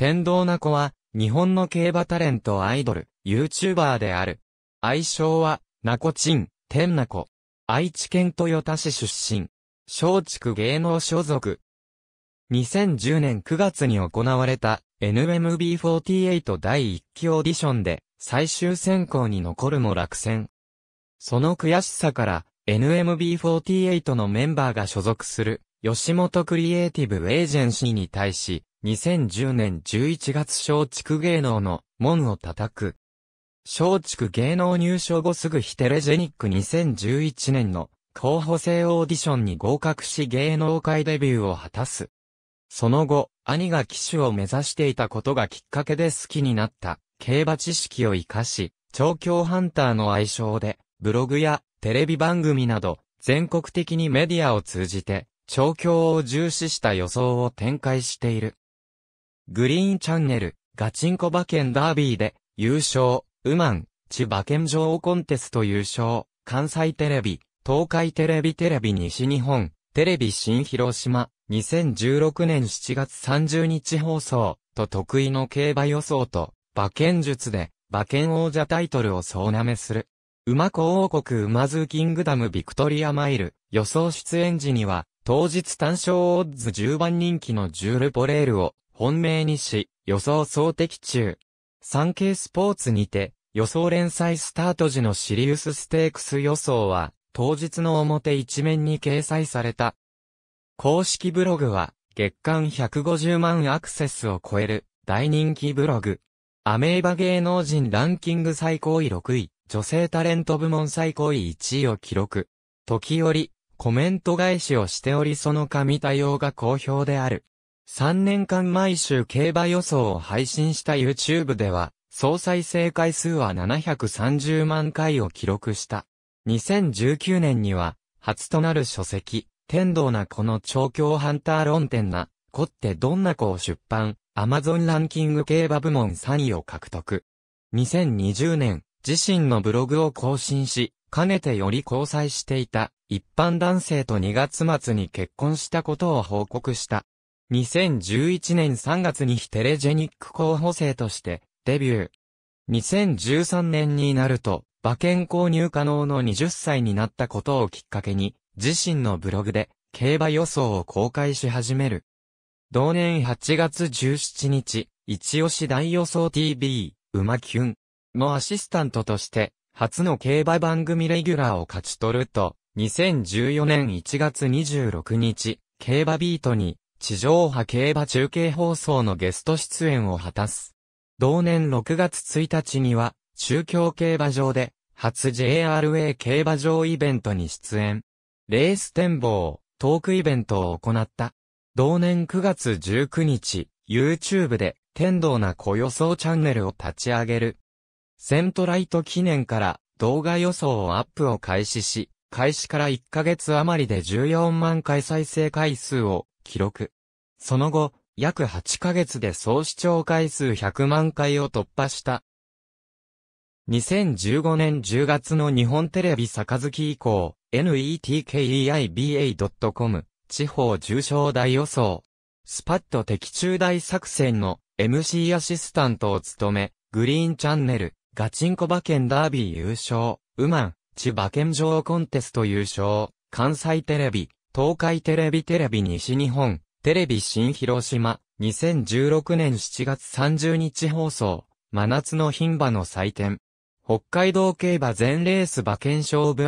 天童な子は、日本の競馬タレントアイドル、YouTuber である。愛称は、なこちん、天なこ。愛知県豊田市出身。松竹芸能所属。2010年9月に行われた NMB48 第1期オーディションで最終選考に残るも落選。その悔しさから NMB48 のメンバーが所属する吉本クリエイティブエージェンシーに対し2010年11月松竹芸能の門を叩く。松竹芸能入賞後すぐヒテレジェニック2011年の候補生オーディションに合格し芸能界デビューを果たす。その後、兄が騎手を目指していたことがきっかけで好きになった競馬知識を活かし、調教ハンターの愛称で、ブログやテレビ番組など全国的にメディアを通じて調教を重視した予想を展開している。グリーンチャンネル、ガチンコ馬券ダービーで、優勝、ウマン、千馬券女王コンテスト優勝、関西テレビ、東海テレビテレビ西日本、テレビ新広島、2016年7月30日放送、と得意の競馬予想と、馬券術で、馬券王者タイトルを総なめする。馬子王国馬ズキングダムビクトリアマイル、予想出演時には、当日単勝オッズ10番人気のジュール・ポレールを、本命にし、予想総的中。産経スポーツにて、予想連載スタート時のシリウスステークス予想は、当日の表一面に掲載された。公式ブログは、月間150万アクセスを超える、大人気ブログ。アメーバ芸能人ランキング最高位6位、女性タレント部門最高位1位を記録。時折、コメント返しをしておりその神対応が好評である。3年間毎週競馬予想を配信した YouTube では、総再生回数は730万回を記録した。2019年には、初となる書籍、天道なこの調教ハンター論点な、こってどんな子を出版、アマゾンランキング競馬部門3位を獲得。2020年、自身のブログを更新し、かねてより交際していた一般男性と2月末に結婚したことを報告した。2011年3月にヒテレジェニック候補生としてデビュー。2013年になると、馬券購入可能の20歳になったことをきっかけに、自身のブログで競馬予想を公開し始める。同年8月17日、一押し大予想 TV、馬キュンのアシスタントとして、初の競馬番組レギュラーを勝ち取ると、2014年1月26日、競馬ビートに地上波競馬中継放送のゲスト出演を果たす。同年6月1日には、中京競馬場で、初 JRA 競馬場イベントに出演。レース展望、トークイベントを行った。同年9月19日、YouTube で、天道な子予想チャンネルを立ち上げる。セントライト記念から動画予想をアップを開始し、開始から1ヶ月余りで14万回再生回数を記録。その後、約8ヶ月で総視聴回数100万回を突破した。2015年10月の日本テレビ杯以降、netkeiba.com 地方重症大予想。スパッと的中大作戦の MC アシスタントを務め、グリーンチャンネル、ガチンコ馬券ダービー優勝、ウマン、千葉県上コンテスト優勝、関西テレビ、東海テレビテレビ西日本、テレビ新広島、2016年7月30日放送、真夏の牝馬の祭典。北海道競馬全レース馬券勝負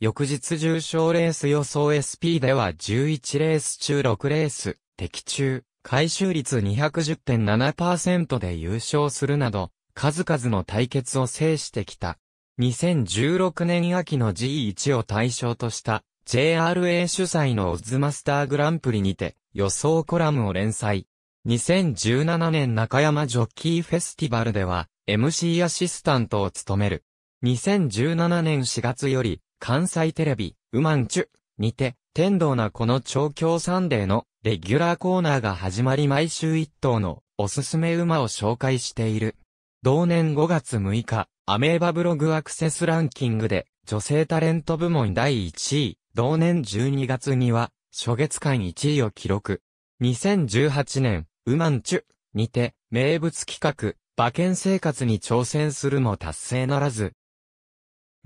翌日重賞レース予想 SP では11レース中6レース、的中、回収率210.7%で優勝するなど、数々の対決を制してきた。2016年秋の G1 を対象とした JRA 主催のオズマスターグランプリにて予想コラムを連載。2017年中山ジョッキーフェスティバルでは MC アシスタントを務める。2017年4月より関西テレビ、ウマンチュにて、天道なこの調教サンデーのレギュラーコーナーが始まり毎週一頭のおすすめ馬を紹介している。同年5月6日、アメーバブログアクセスランキングで女性タレント部門第1位、同年12月には、初月間1位を記録。2018年、ウマンチュにて、名物企画、馬券生活に挑戦するも達成ならず。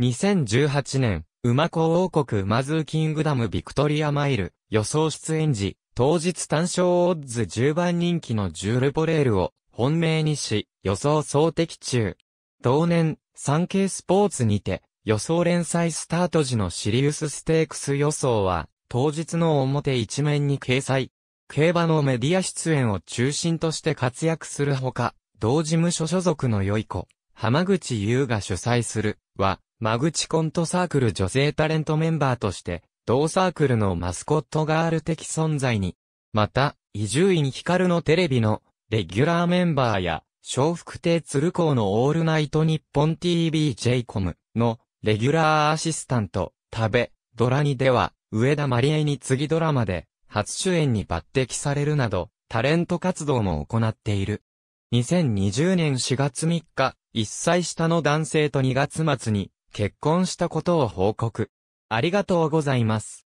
2018年、馬子王国マズーキングダムビクトリアマイル、予想出演時、当日単勝オッズ10番人気のジュール・ボレールを本命にし、予想総的中。同年、サンケイスポーツにて、予想連載スタート時のシリウスステークス予想は、当日の表一面に掲載。競馬のメディア出演を中心として活躍するほか、同事務所所属の良い子、浜口優が主催する、は、間口コントサークル女性タレントメンバーとして、同サークルのマスコットガール的存在に。また、伊集院光のテレビの、レギュラーメンバーや、小福亭鶴光のオールナイト日本 TV j コムの、レギュラーアシスタント、食べ、ドラにでは、上田まりエに次ドラマで、初主演に抜擢されるなど、タレント活動も行っている。2020年4月3日、1歳下の男性と2月末に結婚したことを報告。ありがとうございます。